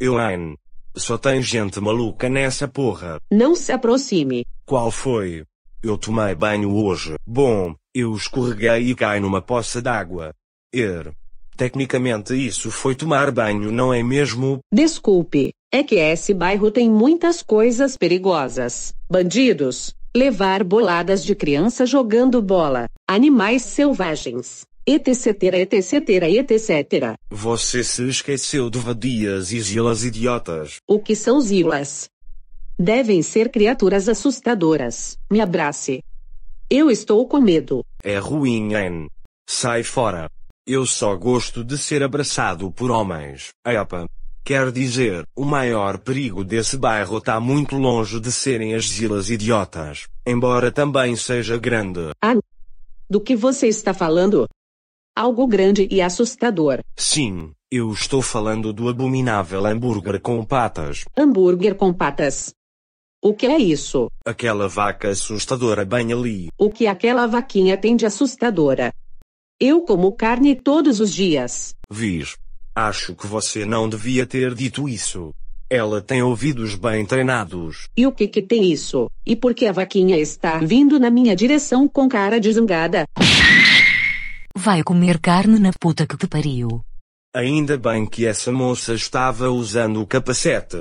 Elaine. Só tem gente maluca nessa porra. Não se aproxime. Qual foi? Eu tomei banho hoje. Bom, eu escorreguei e caí numa poça d'água. Er. Tecnicamente isso foi tomar banho, não é mesmo? Desculpe, é que esse bairro tem muitas coisas perigosas. Bandidos, levar boladas de criança jogando bola, animais selvagens, etc, etc, etc. Você se esqueceu de vadias e zilas idiotas. O que são zilas? Devem ser criaturas assustadoras. Me abrace. Eu estou com medo. É ruim, hein? Sai fora. Eu só gosto de ser abraçado por homens. Epa. Quer dizer, o maior perigo desse bairro está muito longe de serem as zilas idiotas, embora também seja grande. Ah, do que você está falando? algo grande e assustador. Sim, eu estou falando do abominável hambúrguer com patas. Hambúrguer com patas. O que é isso? Aquela vaca assustadora bem ali. O que aquela vaquinha tem de assustadora? Eu como carne todos os dias. Vir. Acho que você não devia ter dito isso. Ela tem ouvidos bem treinados. E o que que tem isso? E por que a vaquinha está vindo na minha direção com cara de zangada? vai comer carne na puta que te pariu. Ainda bem que essa moça estava usando o capacete.